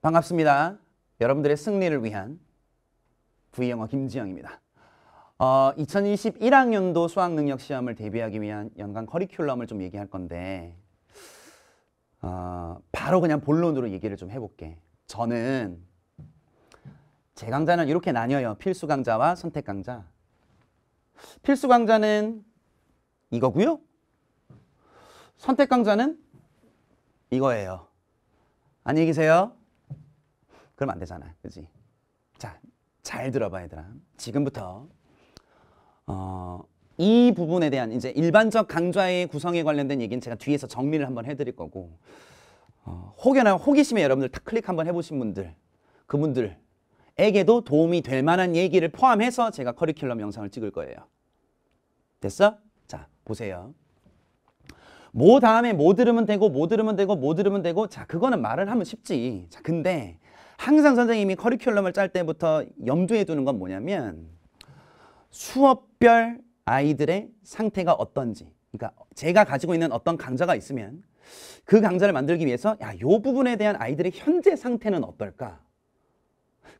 반갑습니다. 여러분들의 승리를 위한 V영어 김지영입니다. 어, 2021학년도 수학능력시험을 대비하기 위한 연간 커리큘럼을 좀 얘기할 건데 어, 바로 그냥 본론으로 얘기를 좀 해볼게. 저는 제 강좌는 이렇게 나뉘어요. 필수 강좌와 선택 강좌. 필수 강좌는 이거고요. 선택 강좌는 이거예요. 안녕히 계세요. 그럼안 되잖아. 그지? 자, 잘 들어봐, 얘들아. 지금부터, 어, 이 부분에 대한 이제 일반적 강좌의 구성에 관련된 얘기는 제가 뒤에서 정리를 한번 해드릴 거고, 어, 혹여나 호기심에 여러분들 탁 클릭 한번 해보신 분들, 그분들에게도 도움이 될 만한 얘기를 포함해서 제가 커리큘럼 영상을 찍을 거예요. 됐어? 자, 보세요. 뭐 다음에 뭐 들으면 되고 뭐 들으면 되고 뭐 들으면 되고 자 그거는 말을 하면 쉽지 자 근데 항상 선생님이 커리큘럼을 짤 때부터 염두에 두는 건 뭐냐면 수업별 아이들의 상태가 어떤지 그러니까 제가 가지고 있는 어떤 강좌가 있으면 그 강좌를 만들기 위해서 야, 요 부분에 대한 아이들의 현재 상태는 어떨까?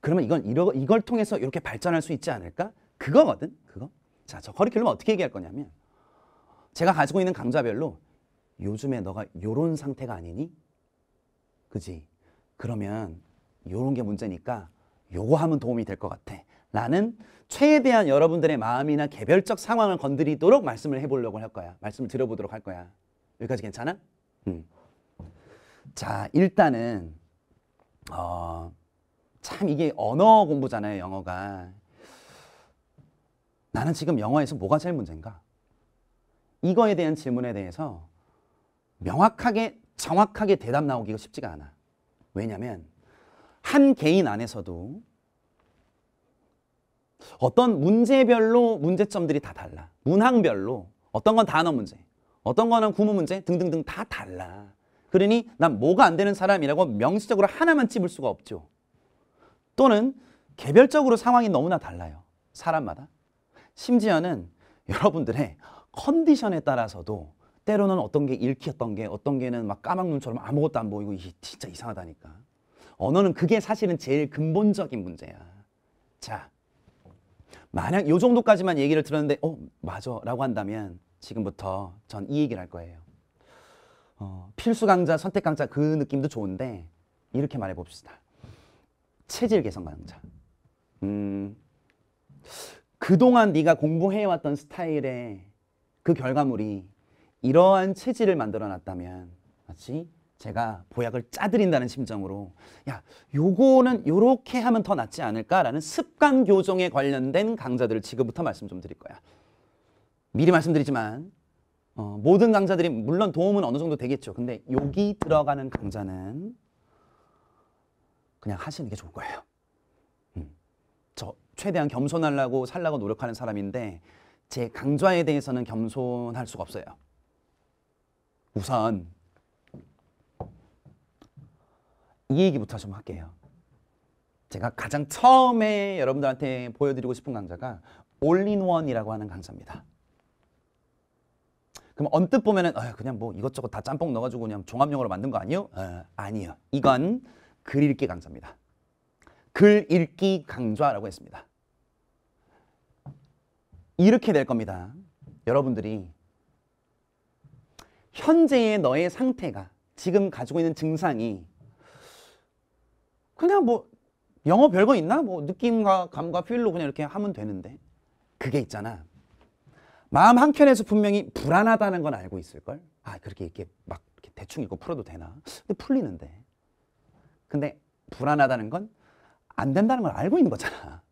그러면 이건 이러, 이걸 통해서 이렇게 발전할 수 있지 않을까? 그거거든, 그거. 자, 저 커리큘럼 어떻게 얘기할 거냐면 제가 가지고 있는 강좌별로 요즘에 너가 요런 상태가 아니니? 그지? 그러면 이런 게 문제니까 요거 하면 도움이 될 것 같아. 라는 최대한 여러분들의 마음이나 개별적 상황을 건드리도록 말씀을 해보려고 할 거야. 말씀을 드려보도록 할 거야. 여기까지 괜찮아? 음. 자, 일단은 어, 참 이게 언어 공부잖아요, 영어가. 나는 지금 영어에서 뭐가 제일 문제인가? 이거에 대한 질문에 대해서 명확하게 정확하게 대답 나오기가 쉽지가 않아. 왜냐면 한 개인 안에서도 어떤 문제별로 문제점들이 다 달라. 문항별로 어떤 건 단어 문제, 어떤 거는 구문 문제 등등등 다 달라. 그러니 난 뭐가 안 되는 사람이라고 명시적으로 하나만 찝을 수가 없죠. 또는 개별적으로 상황이 너무나 달라요. 사람마다. 심지어는 여러분들의 컨디션에 따라서도 때로는 어떤 게 읽혔던 게 어떤 게는 막 까막눈처럼 아무것도 안 보이고 이게 진짜 이상하다니까. 언어는 그게 사실은 제일 근본적인 문제야. 자, 만약 이 정도까지만 얘기를 들었는데 어, 맞아 라고 한다면 지금부터 전 이 얘기를 할 거예요. 어, 필수 강좌, 선택 강좌 그 느낌도 좋은데 이렇게 말해 봅시다. 체질 개선 강좌. 음, 그동안 네가 공부해왔던 스타일의 그 결과물이 이러한 체질을 만들어 놨다면 마치 제가 보약을 짜드린다는 심정으로 야 요거는 요렇게 하면 더 낫지 않을까라는 습관 교정에 관련된 강좌들을 지금부터 말씀 좀 드릴 거야 미리 말씀드리지만 어, 모든 강좌들이 물론 도움은 어느 정도 되겠죠 근데 여기 들어가는 강좌는 그냥 하시는 게 좋을 거예요 음. 저 최대한 겸손하려고 살라고 노력하는 사람인데 제 강좌에 대해서는 겸손할 수가 없어요 우선 이 얘기부터 좀 할게요. 제가 가장 처음에 여러분들한테 보여드리고 싶은 강좌가 올린원이라고 하는 강좌입니다. 그럼 언뜻 보면은 어, 그냥 뭐 이것저것 다 짬뽕 넣어가지고 그냥 종합용어로 만든 거 아니요? 어, 아니요. 이건 글 읽기 강좌입니다. 글 읽기 강좌라고 했습니다. 이렇게 될 겁니다. 여러분들이 현재의 너의 상태가 지금 가지고 있는 증상이 그냥 뭐 영어 별거 있나? 뭐 느낌과 감과 필로 그냥 이렇게 하면 되는데 그게 있잖아. 마음 한켠에서 분명히 불안하다는 건 알고 있을걸? 아 그렇게 이렇게 막 이렇게 대충 읽고 풀어도 되나? 근데 풀리는데 근데 불안하다는 건 안 된다는 걸 알고 있는 거잖아.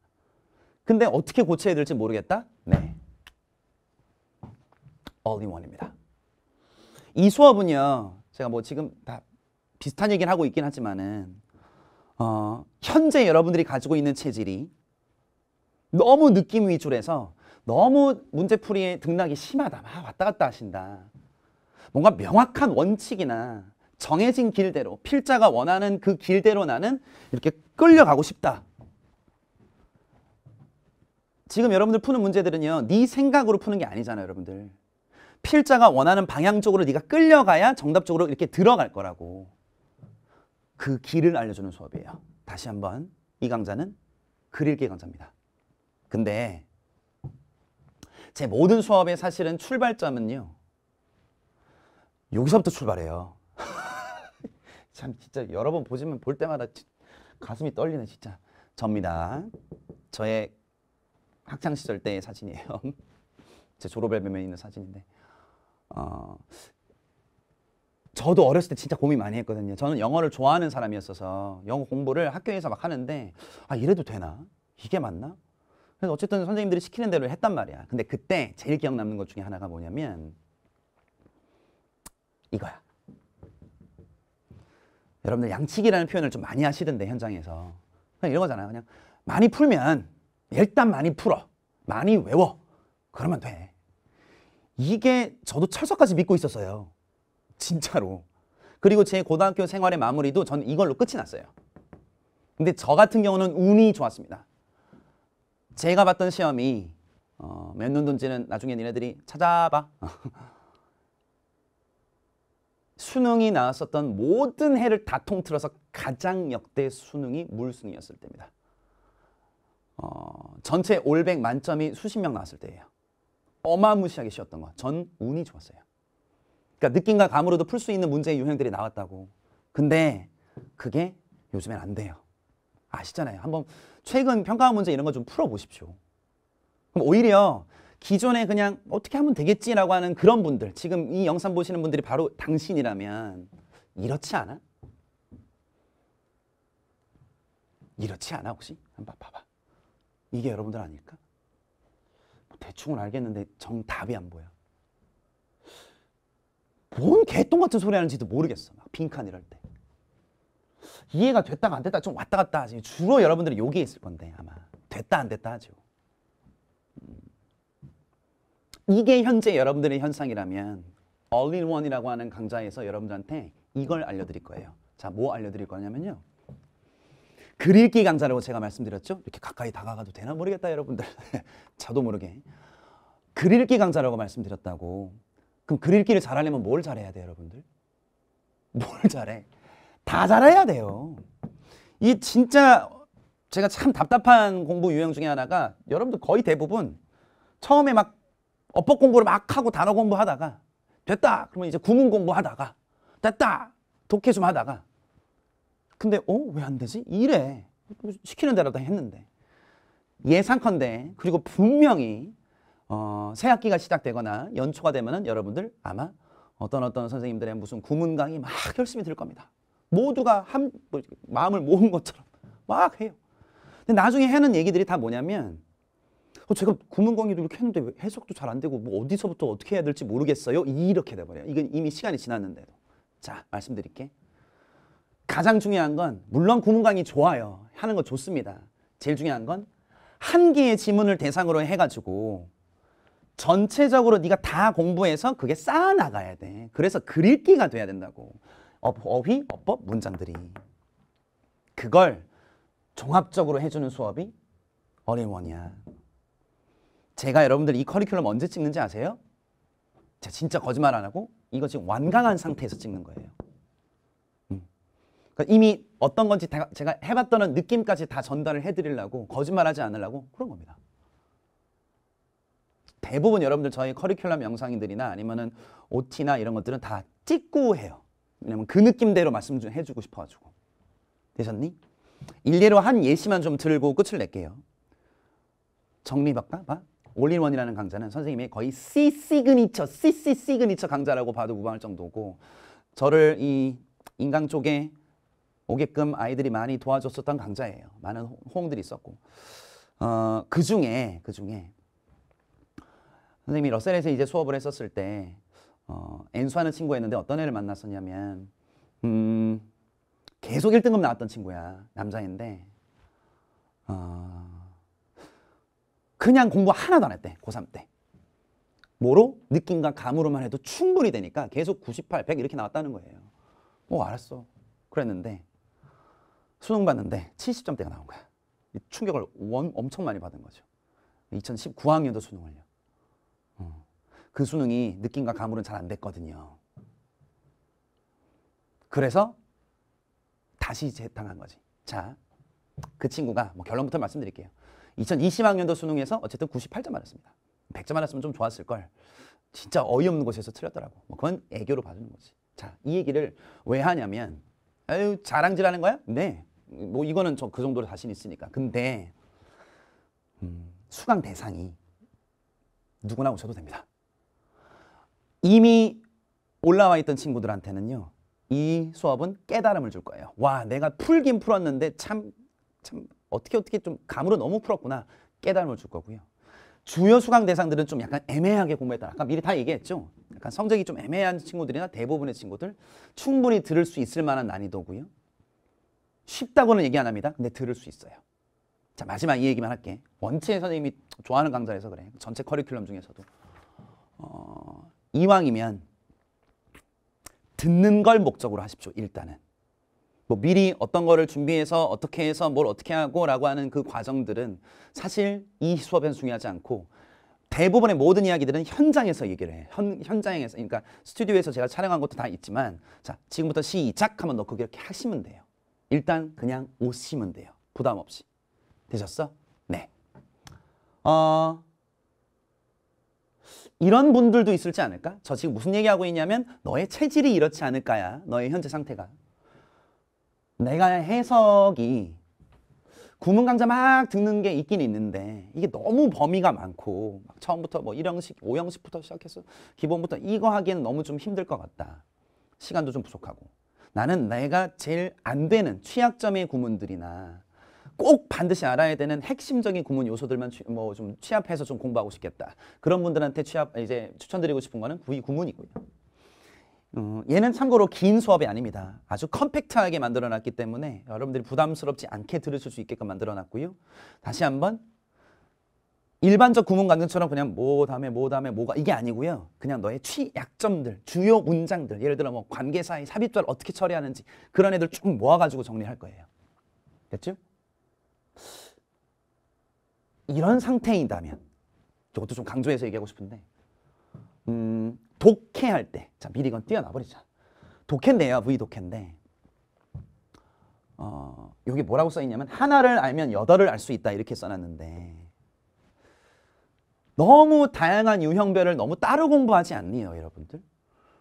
근데 어떻게 고쳐야 될지 모르겠다? 네. All in one입니다. 이 수업은요. 제가 뭐 지금 다 비슷한 얘기를 하고 있긴 하지만은 어, 현재 여러분들이 가지고 있는 체질이 너무 느낌 위주로해서 너무 문제풀이에 등락이 심하다. 막 왔다 갔다 하신다. 뭔가 명확한 원칙이나 정해진 길대로 필자가 원하는 그 길대로 나는 이렇게 끌려가고 싶다. 지금 여러분들 푸는 문제들은요. 네 생각으로 푸는 게 아니잖아요. 여러분들. 필자가 원하는 방향 쪽으로 네가 끌려가야 정답 쪽으로 이렇게 들어갈 거라고. 그 길을 알려주는 수업이에요. 다시 한번 이 강좌는 글 읽기 강좌입니다. 근데 제 모든 수업의 사실은 출발점은요. 여기서부터 출발해요. 참 진짜 여러 번 보시면 볼 때마다 가슴이 떨리네 진짜. 접니다. 저의 학창 시절 때의 사진이에요. 제 졸업 앨범에 있는 사진인데 어, 저도 어렸을 때 진짜 고민 많이 했거든요. 저는 영어를 좋아하는 사람이었어서 영어 공부를 학교에서 막 하는데 아 이래도 되나? 이게 맞나? 그래서 어쨌든 선생님들이 시키는 대로 했단 말이야. 근데 그때 제일 기억 남는 것 중에 하나가 뭐냐면 이거야. 여러분들 양치기라는 표현을 좀 많이 하시던데 현장에서 그냥 이런 거잖아요. 그냥 많이 풀면 일단 많이 풀어. 많이 외워. 그러면 돼. 이게 저도 철석까지 믿고 있었어요. 진짜로. 그리고 제 고등학교 생활의 마무리도 전 이걸로 끝이 났어요. 근데 저 같은 경우는 운이 좋았습니다. 제가 봤던 시험이 어, 몇 년도인지는 나중에 니네들이 찾아봐. 수능이 나왔었던 모든 해를 다 통틀어서 가장 역대 수능이 물수능이었을 때입니다. 어, 전체 올백 만점이 수십 명 나왔을 때예요. 어마무시하게 쉬었던 거. 전 운이 좋았어요. 그러니까 느낌과 감으로도 풀 수 있는 문제의 유형들이 나왔다고. 근데 그게 요즘엔 안 돼요. 아시잖아요. 한번 최근 평가 문제 이런 거 좀 풀어보십시오. 그럼 오히려 기존에 그냥 어떻게 하면 되겠지라고 하는 그런 분들 지금 이 영상 보시는 분들이 바로 당신이라면 이렇지 않아? 이렇지 않아 혹시? 한번 봐봐. 이게 여러분들 아닐까? 뭐 대충은 알겠는데 정답이 안 보여. 뭔 개똥 같은 소리 하는지도 모르겠어. 막 빈칸 이럴 때. 이해가 됐다가 안 됐다 좀 왔다 갔다 하지. 주로 여러분들이 여기에 있을 건데 아마 됐다 안 됐다 하죠. 음. 이게 현재 여러분들의 현상이라면 얼린원이라고 하는 강좌에서 여러분들한테 이걸 알려드릴 거예요. 자, 뭐 알려드릴 거냐면요. 그릴기 강좌라고 제가 말씀드렸죠. 이렇게 가까이 다가가도 되나 모르겠다 여러분들. 저도 모르게. 그릴기 강좌라고 말씀드렸다고 그럼 글 읽기를 잘하려면 뭘 잘해야 돼요, 여러분들? 뭘 잘해? 다 잘해야 돼요. 이 진짜 제가 참 답답한 공부 유형 중에 하나가 여러분들 거의 대부분 처음에 막 어법 공부를 막 하고 단어 공부하다가 됐다 그러면 이제 구문 공부하다가 됐다 독해 좀 하다가 근데 어왜 안 되지 이래 시키는 대로 다 했는데 예상컨대 그리고 분명히 어, 새 학기가 시작되거나 연초가 되면은 여러분들 아마 어떤 어떤 선생님들의 무슨 구문 강의 막 열심히 들 겁니다. 모두가 한 뭐, 마음을 모은 것처럼 막 해요. 근데 나중에 하는 얘기들이 다 뭐냐면 어, 제가 구문 강의도 이렇게 했는데 왜 해석도 잘 안 되고 뭐 어디서부터 어떻게 해야 될지 모르겠어요. 이렇게 돼 버려요. 이건 이미 시간이 지났는데도. 자, 말씀드릴게. 가장 중요한 건 물론 구문 강의 좋아요. 하는 거 좋습니다. 제일 중요한 건 한 개의 지문을 대상으로 해 가지고 전체적으로 네가 다 공부해서 그게 쌓아 나가야 돼. 그래서 그릴기가 돼야 된다고. 어, 휘 어법, 문장들이. 그걸 종합적으로 해주는 수업이 어린이원이야. 제가 여러분들 이 커리큘럼 언제 찍는지 아세요? 제가 진짜 거짓말 안 하고 이거 지금 완강한 상태에서 찍는 거예요. 음. 그러니까 이미 어떤 건지 제가 해봤던 느낌까지 다 전달을 해드리려고 거짓말하지 않으려고 그런 겁니다. 대부분 여러분들 저희 커리큘럼 영상들이나 아니면은 OT나 이런 것들은 다 찍고 해요. 왜냐면 그 느낌대로 말씀 좀 해주고 싶어가지고. 되셨니? 일례로 한 예시만 좀 들고 끝을 낼게요. 정리박박 봐. 올인원이라는 강좌는 선생님의 거의 C 시그니처, CC 시그니처 강좌라고 봐도 무방할 정도고 저를 이 인강 쪽에 오게끔 아이들이 많이 도와줬었던 강좌예요. 많은 호응들이 있었고 어, 그 중에 그 중에 선생님이 러셀에서 이제 수업을 했었을 때 어, 엔수하는 친구였는데 어떤 애를 만났었냐면 음, 계속 1등급 나왔던 친구야 남자인데 어, 그냥 공부 하나도 안 했대 고3 때 뭐로? 느낌과 감으로만 해도 충분히 되니까 계속 98, 100 이렇게 나왔다는 거예요 어 알았어 그랬는데 수능 봤는데 70점대가 나온 거야 충격을 원, 엄청 많이 받은 거죠 2019학년도 수능을요 그 수능이 느낌과 감으로는 잘 안 됐거든요. 그래서 다시 재탕한 거지. 자, 그 친구가 뭐 결론부터 말씀드릴게요. 2020학년도 수능에서 어쨌든 98점 맞았습니다. 100점 맞았으면 좀 좋았을 걸. 진짜 어이없는 곳에서 틀렸더라고. 뭐 그건 애교로 봐주는 거지. 자, 이 얘기를 왜 하냐면 아유, 자랑질하는 거야? 네. 뭐 이거는 저 그 정도로 자신 있으니까. 근데 음, 수강 대상이 누구나 오셔도 됩니다. 이미 올라와 있던 친구들한테는요. 이 수업은 깨달음을 줄 거예요. 와, 내가 풀긴 풀었는데 참, 참 어떻게 어떻게 좀 감으로 너무 풀었구나. 깨달음을 줄 거고요. 주요 수강 대상들은 좀 약간 애매하게 공부했다. 아까 미리 다 얘기했죠. 약간 성적이 좀 애매한 친구들이나 대부분의 친구들 충분히 들을 수 있을 만한 난이도고요. 쉽다고는 얘기 안 합니다. 근데 들을 수 있어요. 자 마지막 이 얘기만 할게. 원체 선생님이 좋아하는 강좌에서 그래. 전체 커리큘럼 중에서도. 어, 이왕이면 듣는 걸 목적으로 하십시오. 일단은. 뭐 미리 어떤 거를 준비해서 어떻게 해서 뭘 어떻게 하고 라고 하는 그 과정들은 사실 이 수업엔 중요하지 않고 대부분의 모든 이야기들은 현장에서 얘기를 해. 현, 현장에서. 그러니까 스튜디오에서 제가 촬영한 것도 다 있지만 자, 지금부터 시작 하면 넣고 그렇게 하시면 돼요. 일단 그냥 오시면 돼요. 부담 없이. 되셨어? 네. 어, 이런 분들도 있을지 않을까? 저 지금 무슨 얘기하고 있냐면 너의 체질이 이렇지 않을까야. 너의 현재 상태가. 내가 해석이 구문 강좌 막 듣는 게 있긴 있는데 이게 너무 범위가 많고 처음부터 뭐 1형식, 5형식부터 시작해서 기본부터 이거 하기에는 너무 좀 힘들 것 같다. 시간도 좀 부족하고. 나는 내가 제일 안 되는 취약점의 구문들이나 꼭 반드시 알아야 되는 핵심적인 구문 요소들만 뭐 좀 취합해서 좀 공부하고 싶겠다. 그런 분들한테 취합 이제 추천드리고 싶은 거는 구이 구문이고요. 어, 얘는 참고로 긴 수업이 아닙니다. 아주 컴팩트하게 만들어놨기 때문에 여러분들이 부담스럽지 않게 들으실 수 있게끔 만들어놨고요. 다시 한번 일반적 구문 강등처럼 그냥 뭐 다음에 뭐 다음에 뭐가 이게 아니고요. 그냥 너의 취약점들, 주요 문장들, 예를 들어 뭐 관계사의 삽입절 어떻게 처리하는지 그런 애들 쭉 모아가지고 정리할 거예요. 됐죠? 이런 상태이다면 이것도 좀 강조해서 얘기하고 싶은데 음, 독해할 때, 자 미리 이건 뛰어나버리자. 독해인데요, V 독해인데 어, 여기 뭐라고 써있냐면 하나를 알면 여덟을 알 수 있다 이렇게 써놨는데 너무 다양한 유형별을 너무 따로 공부하지 않니요, 여러분들?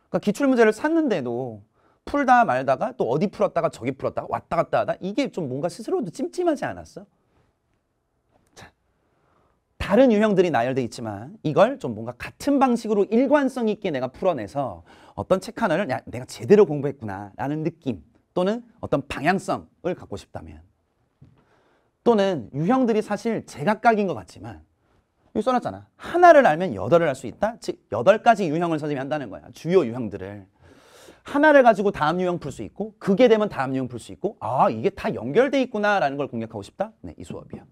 그러니까 기출문제를 샀는데도 풀다 말다가 또 어디 풀었다가 저기 풀었다가 왔다 갔다 하다 이게 좀 뭔가 스스로도 찜찜하지 않았어? 자, 다른 유형들이 나열돼 있지만 이걸 좀 뭔가 같은 방식으로 일관성 있게 내가 풀어내서 어떤 책 하나를 야, 내가 제대로 공부했구나 라는 느낌 또는 어떤 방향성을 갖고 싶다면 또는 유형들이 사실 제각각인 것 같지만 여기 써놨잖아. 하나를 알면 여덟을 할 수 있다? 즉 여덟 가지 유형을 선생님이 한다는 거야. 주요 유형들을. 하나를 가지고 다음 유형 풀 수 있고 그게 되면 다음 유형 풀 수 있고 아 이게 다 연결돼 있구나라는 걸 공략하고 싶다? 네, 이 수업이요.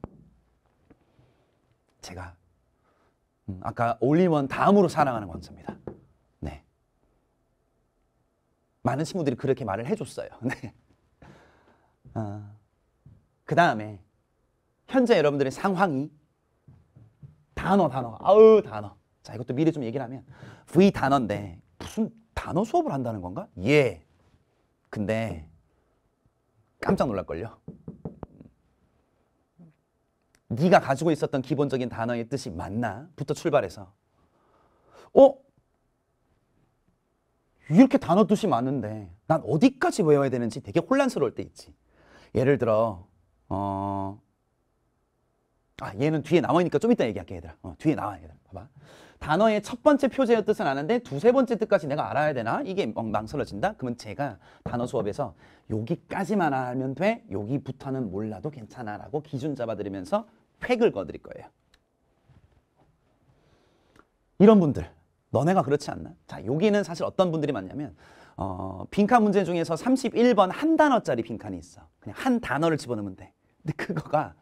제가 음, 아까 올리원 다음으로 사랑하는 원서입니다. 네. 많은 친구들이 그렇게 말을 해줬어요. 네. 아, 그 다음에 현재 여러분들의 상황이 단어 단어 아우 단어 자 이것도 미리 좀 얘기를 하면 V 단어인데 단어 수업을 한다는 건가? 예. 근데 깜짝 놀랄걸요. 네가 가지고 있었던 기본적인 단어의 뜻이 맞나? 부터 출발해서 어? 이렇게 단어 뜻이 많은데 난 어디까지 외워야 되는지 되게 혼란스러울 때 있지. 예를 들어 어, 아 얘는 뒤에 남아있니까 좀 이따 얘기할게 얘들아 어, 뒤에 나와 얘들아 봐봐 단어의 첫 번째 표제의 뜻은 아는데 두세 번째 뜻까지 내가 알아야 되나? 이게 망설여진다? 그러면 제가 단어 수업에서 여기까지만 알면 돼 여기부터는 몰라도 괜찮아 라고 기준 잡아드리면서 획을 거드릴 거예요 이런 분들 너네가 그렇지 않나? 자 여기는 사실 어떤 분들이 많냐면 어, 빈칸 문제 중에서 31번 한 단어짜리 빈칸이 있어 그냥 한 단어를 집어넣으면 돼 근데 그거가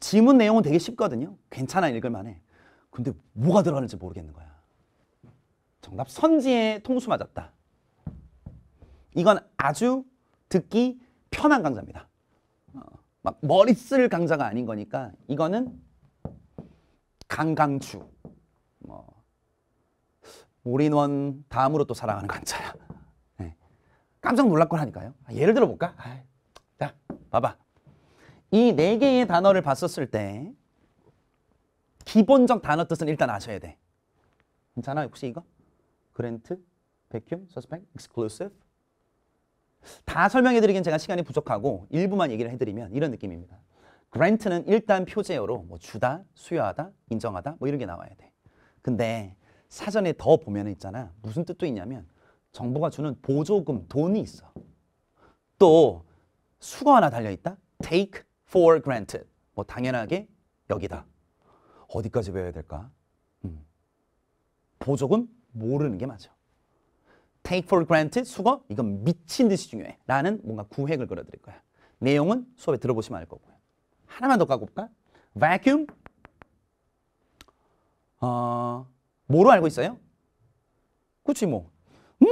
지문 내용은 되게 쉽거든요. 괜찮아 읽을만해. 근데 뭐가 들어가는지 모르겠는 거야. 정답 선지의 통수 맞았다. 이건 아주 듣기 편한 강좌입니다. 어, 막 머리 쓸 강좌가 아닌 거니까 이거는 강강추 뭐 올인원 다음으로 또 사랑하는 강좌야. 네. 깜짝 놀랄 거라니까요. 아, 예를 들어볼까? 자, 봐봐. 이네 개의 단어를 봤었을 때 기본적 단어 뜻은 일단 아셔야 돼. 괜찮아? 혹시 이거? 그랜트, 백큐, 서스펙, 익스클루시브 다 설명해드리긴 제가 시간이 부족하고 일부만 얘기를 해드리면 이런 느낌입니다. 그랜트는 일단 표제어로 뭐 주다, 수여하다, 인정하다 뭐 이런 게 나와야 돼. 근데 사전에 더 보면 있잖아. 무슨 뜻도 있냐면 정부가 주는 보조금, 돈이 있어. 또 수거 하나 달려있다. take, for granted. 뭐 당연하게 여기다. 어디까지 배워야 될까? 음. 보조금 모르는 게 맞아. take for granted 수거 이건 미친 듯이 중요해. 라는 뭔가 구획을 걸어드릴 거야. 내용은 수업에 들어보시면 알 거고요. 하나만 더 까고 볼까? vacuum 어, 뭐로 알고 있어요? 그치 뭐 음,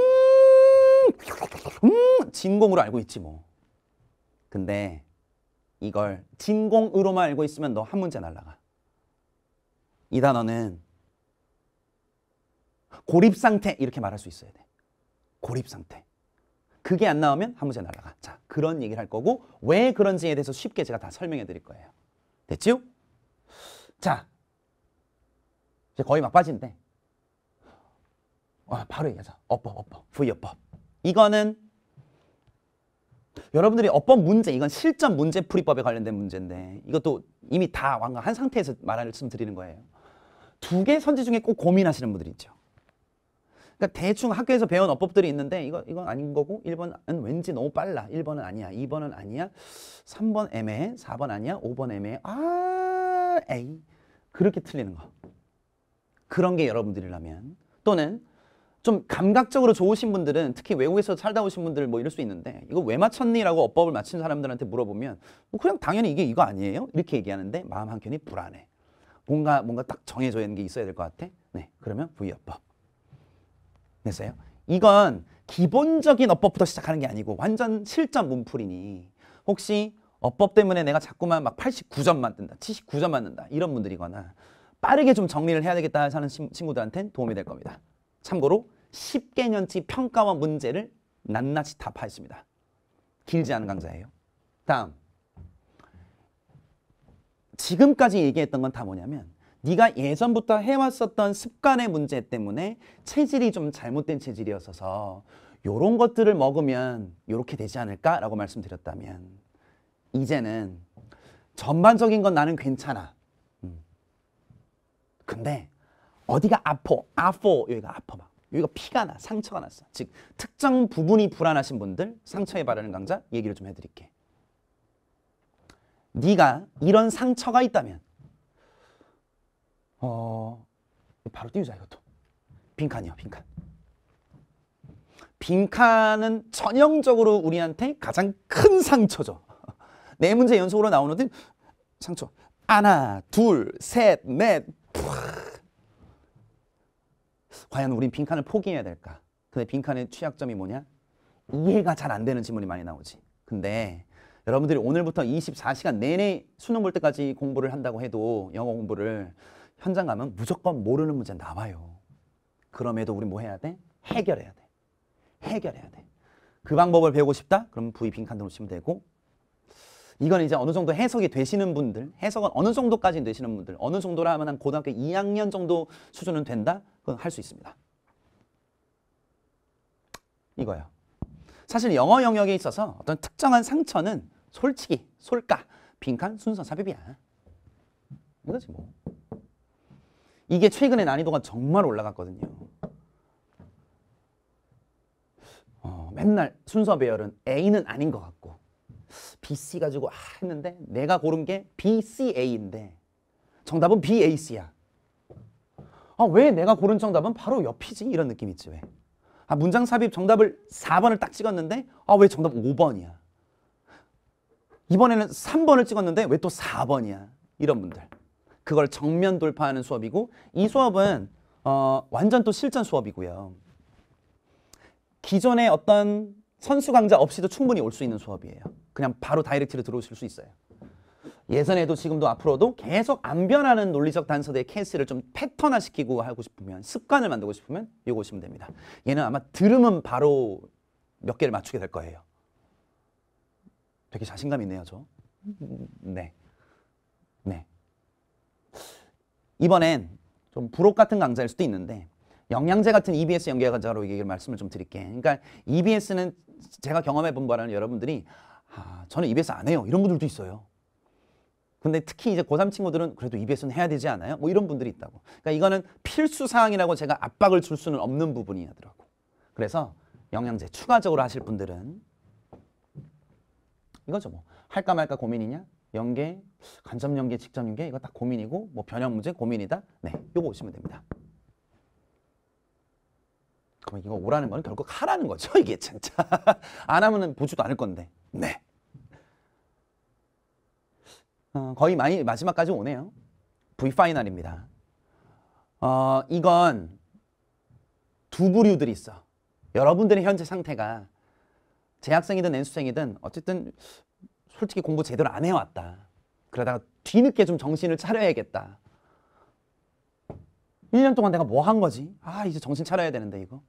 음, 진공으로 알고 있지 뭐 근데 이걸 진공으로만 알고 있으면 너 한 문제 날라가. 이 단어는 고립 상태 이렇게 말할 수 있어야 돼. 고립 상태. 그게 안 나오면 한 문제 날라가. 자, 그런 얘기를 할 거고 왜 그런지에 대해서 쉽게 제가 다 설명해 드릴 거예요. 됐죠 자. 이제 거의 막빠진데 아, 바로 얘기하자. 어법, 어법, 부위어법. 이거는 여러분들이 어떤 문제, 이건 실전 문제풀이법에 관련된 문제인데 이것도 이미 다 완강한 상태에서 말을 말씀드리는 거예요. 두 개 선지 중에 꼭 고민하시는 분들이 있죠. 그러니까 대충 학교에서 배운 어법들이 있는데 이거 이건 아닌 거고 1번은 왠지 너무 빨라. 1번은 아니야. 2번은 아니야. 3번 애매해. 4번 아니야. 5번 애매해. 아, 에이. 그렇게 틀리는 거. 그런 게 여러분들이라면 또는 좀 감각적으로 좋으신 분들은 특히 외국에서 살다 오신 분들 뭐 이럴 수 있는데 이거 왜 맞췄니라고 어법을 맞힌 사람들한테 물어보면 뭐 그냥 당연히 이게 이거 아니에요 이렇게 얘기하는데 마음 한켠이 불안해 뭔가 뭔가 딱 정해져 있는 게 있어야 될 것 같아 네 그러면 부위어법 됐어요 이건 기본적인 어법부터 시작하는 게 아니고 완전 실전 문풀이니 혹시 어법 때문에 내가 자꾸만 막 89점 만든다 79점 만든다 이런 분들이거나 빠르게 좀 정리를 해야 되겠다 하는 친구들한테 도움이 될 겁니다 참고로 10개년치 평가와 문제를 낱낱이 답하였습니다. 길지 않은 강좌예요. 다음. 지금까지 얘기했던 건 다 뭐냐면 네가 예전부터 해왔었던 습관의 문제 때문에 체질이 좀 잘못된 체질이었어서 요런 것들을 먹으면 요렇게 되지 않을까라고 말씀드렸다면 이제는 전반적인 건 나는 괜찮아. 음. 근데 어디가 아퍼, 아퍼 여기가 아퍼 막 여기가 피가 나, 상처가 났어. 즉 특정 부분이 불안하신 분들 상처에 바르는 강좌 얘기를 좀 해드릴게. 네가 이런 상처가 있다면 어 바로 띄우자 이것도 빈칸이요 빈칸 빈칸은 전형적으로 우리한테 가장 큰 상처죠 네 문제 연속으로 나오는 상처 하나 둘셋넷 과연 우린 빈칸을 포기해야 될까? 근데 빈칸의 취약점이 뭐냐? 이해가 잘 안 되는 질문이 많이 나오지. 근데 여러분들이 오늘부터 24시간 내내 수능 볼 때까지 공부를 한다고 해도 영어 공부를 현장 가면 무조건 모르는 문제 나와요. 그럼에도 우리 뭐 해야 돼? 해결해야 돼. 해결해야 돼. 그 방법을 배우고 싶다? 그럼 V 빈칸으로 치면 되고 이건 이제 어느 정도 해석이 되시는 분들, 해석은 어느 정도까지 되시는 분들, 어느 정도라 하면 한 고등학교 2학년 정도 수준은 된다? 그건 할 수 있습니다. 이거예요. 사실 영어 영역에 있어서 어떤 특정한 상처는 솔직히 솔까 빈칸 순서 삽입이야. 이거지 뭐. 이게 최근에 난이도가 정말 올라갔거든요. 어, 맨날 순서 배열은 A는 아닌 것 같고 BC 가지고 아 했는데 내가 고른 게 BCA인데 정답은 BAC야. 아, 왜 내가 고른 정답은 바로 옆이지? 이런 느낌 있지 왜? 아, 문장 삽입 정답을 4번을 딱 찍었는데 아, 왜 정답 5번이야? 이번에는 3번을 찍었는데 왜 또 4번이야? 이런 분들. 그걸 정면 돌파하는 수업이고 이 수업은 어, 완전 또 실전 수업이고요. 기존의 어떤 선수 강좌 없이도 충분히 올 수 있는 수업이에요. 그냥 바로 다이렉트로 들어오실 수 있어요. 예전에도 지금도 앞으로도 계속 안 변하는 논리적 단서대의 케이스를 좀 패턴화시키고 하고 싶으면 습관을 만들고 싶으면 이거 오시면 됩니다. 얘는 아마 들으면 바로 몇 개를 맞추게 될 거예요. 되게 자신감 있네요, 저. 네. 네. 이번엔 좀 부록 같은 강좌일 수도 있는데 영양제 같은 EBS 연계 강좌로 얘기를 말씀을 좀 드릴게. 그러니까 EBS는 제가 경험해 본 바라는 여러분들이 아, 저는 EBS 안 해요. 이런 분들도 있어요. 근데 특히 이제 고3 친구들은 그래도 EBS는 해야 되지 않아요? 뭐 이런 분들이 있다고. 그러니까 이거는 필수 사항이라고 제가 압박을 줄 수는 없는 부분이 하더라고. 그래서 영양제 추가적으로 하실 분들은 이거죠 뭐. 할까 말까 고민이냐? 연계, 간접 연계, 직접 연계 이거 딱 고민이고 뭐 변형 문제 고민이다. 네, 요거 오시면 됩니다. 그럼 이거 오라는 말은 결국 하라는 거죠. 이게 진짜. 안하면 보지도 않을 건데. 네. 어, 거의 많이 마지막까지 오네요. V 파이널입니다. 어, 이건 두 부류들이 있어. 여러분들의 현재 상태가 재학생이든 N수생이든 어쨌든 솔직히 공부 제대로 안 해왔다. 그러다가 뒤늦게 좀 정신을 차려야겠다. 1년 동안 내가 뭐 한 거지? 아 이제 정신 차려야 되는데 이거.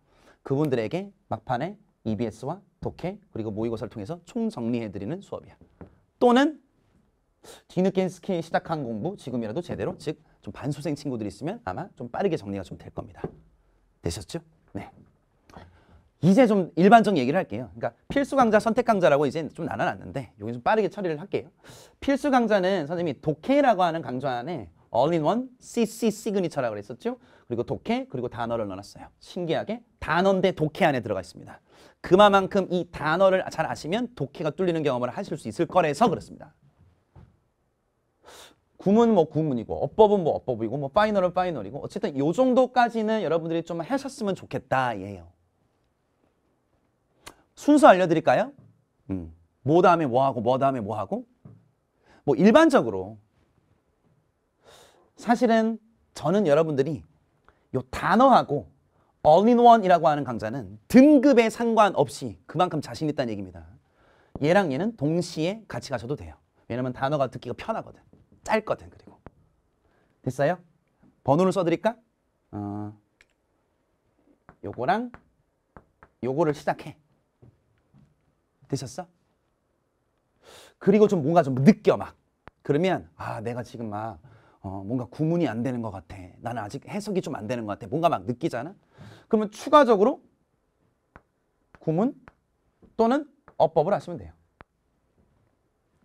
그분들에게 막판에 EBS와 독해 그리고 모의고사를 통해서 총정리해드리는 수업이야. 또는 뒤늦게 스키 시작한 공부 지금이라도 제대로 즉 좀 반수생 친구들이 있으면 아마 좀 빠르게 정리가 좀 될 겁니다. 되셨죠? 네. 이제 좀 일반적 얘기를 할게요. 그러니까 필수 강좌, 선택 강좌라고 이제 좀 나눠놨는데 여기 좀 빠르게 처리를 할게요. 필수 강좌는 선생님이 독해라고 하는 강좌 안에 all-in-one CC 시그니처라고 그랬었죠. 그리고 독해 그리고 단어를 넣어놨어요. 신기하게 단어인데 독해 안에 들어가 있습니다. 그만큼 이 단어를 잘 아시면 독해가 뚫리는 경험을 하실 수 있을 거래서 그렇습니다. 구문 뭐 구문이고 어법은 뭐 어법이고 뭐 파이널은 파이널이고 어쨌든 이 정도까지는 여러분들이 좀 하셨으면 좋겠다 예요. 순서 알려드릴까요? 음. 뭐 다음에 뭐하고 뭐 다음에 뭐하고 뭐 일반적으로 사실은 저는 여러분들이 요 단어하고 all-in-one이라고 하는 강좌는 등급에 상관없이 그만큼 자신 있다는 얘기입니다. 얘랑 얘는 동시에 같이 가셔도 돼요. 왜냐면 단어가 듣기가 편하거든. 짧거든 그리고. 됐어요? 번호를 써드릴까? 어, 요거랑 요거를 시작해. 되셨어? 그리고 좀 뭔가 좀 느껴 막. 그러면 아 내가 지금 막 어, 뭔가 구문이안 되는 것 같아. 나는 아직 해석이 좀 안 되는 것 같아. 뭔가 막 느끼잖아. 그러면 추가적으로 구문 또는 어법을 하시면 돼요.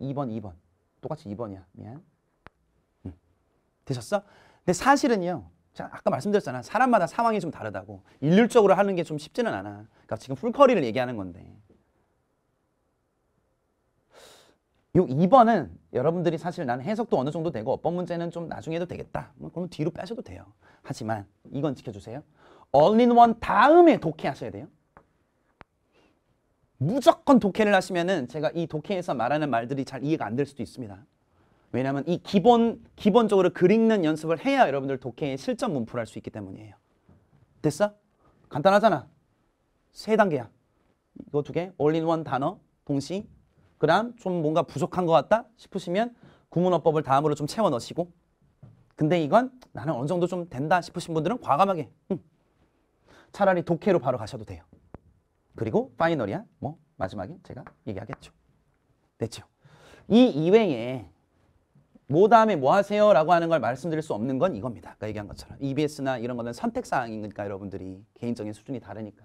2번, 2번. 똑같이 2번이야. 미안. 음. 되셨어? 근데 사실은요. 자, 아까 말씀드렸잖아. 사람마다 상황이 좀 다르다고. 일률적으로 하는 게 좀 쉽지는 않아. 그러니까 지금 풀커리를 얘기하는 건데. 이 2번은 여러분들이 사실 나는 해석도 어느 정도 되고 어법 문제는 좀 나중에 해도 되겠다. 뭐 그럼 뒤로 빼셔도 돼요. 하지만 이건 지켜주세요. 얼린원 다음에 독해하셔야 돼요. 무조건 독해를 하시면은 제가 이 독해에서 말하는 말들이 잘 이해가 안 될 수도 있습니다. 왜냐하면 이 기본 기본적으로 글 읽는 연습을 해야 여러분들 독해의 실전 문풀 할수 있기 때문이에요. 됐어? 간단하잖아. 세 단계야. 이거 두 개. 올린원 단어, 동시, 그 다음 좀 뭔가 부족한 것 같다 싶으시면 구문어법을 다음으로 좀 채워 넣으시고 근데 이건 나는 어느 정도 좀 된다 싶으신 분들은 과감하게 음. 차라리 독해로 바로 가셔도 돼요. 그리고 파이널이야 뭐 마지막에 제가 얘기하겠죠. 됐죠. 이 이외에 뭐 다음에 뭐 하세요? 라고 하는 걸 말씀드릴 수 없는 건 이겁니다. 아까 얘기한 것처럼. EBS나 이런 거는 선택사항이니까 여러분들이 개인적인 수준이 다르니까.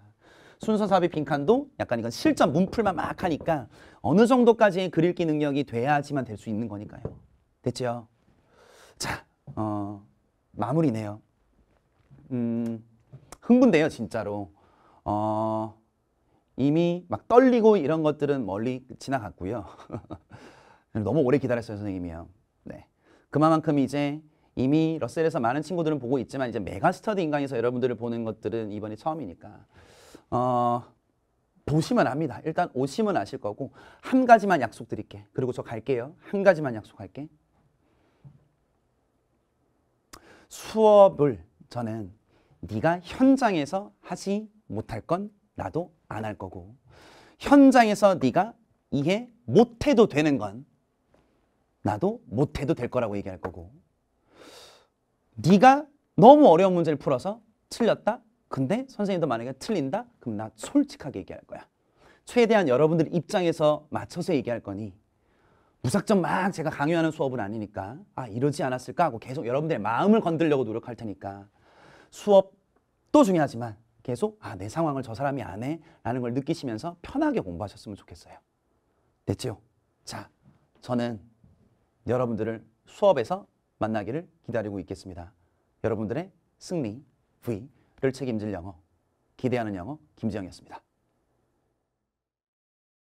순서 삽입 빈칸도 약간 이건 실전 문풀만 막 하니까 어느 정도까지의 글 읽기 능력이 돼야지만 될 수 있는 거니까요. 됐죠? 자, 어, 마무리네요. 음, 흥분돼요, 진짜로. 어, 이미 막 떨리고 이런 것들은 멀리 지나갔고요. 너무 오래 기다렸어요, 선생님이요. 네. 그만큼 이제 이미 러셀에서 많은 친구들은 보고 있지만 이제 메가 스터디 인강에서 여러분들을 보는 것들은 이번이 처음이니까 어, 보시면 압니다. 일단 오시면 아실 거고 한 가지만 약속드릴게. 그리고 저 갈게요. 한 가지만 약속할게. 수업을 저는 네가 현장에서 하지 못할 건 나도 안 할 거고 현장에서 네가 이해 못해도 되는 건 나도 못해도 될 거라고 얘기할 거고 네가 너무 어려운 문제를 풀어서 틀렸다 근데 선생님도 만약에 틀린다? 그럼 나 솔직하게 얘기할 거야. 최대한 여러분들 입장에서 맞춰서 얘기할 거니 무작정 막 제가 강요하는 수업은 아니니까 아 이러지 않았을까 하고 계속 여러분들의 마음을 건들려고 노력할 테니까 수업도 중요하지만 계속 아 내 상황을 저 사람이 안해 라는 걸 느끼시면서 편하게 공부하셨으면 좋겠어요. 됐죠? 자, 저는 여러분들을 수업에서 만나기를 기다리고 있겠습니다. 여러분들의 승리 V 를 책임질 영어, 기대하는 영어 김지영이었습니다.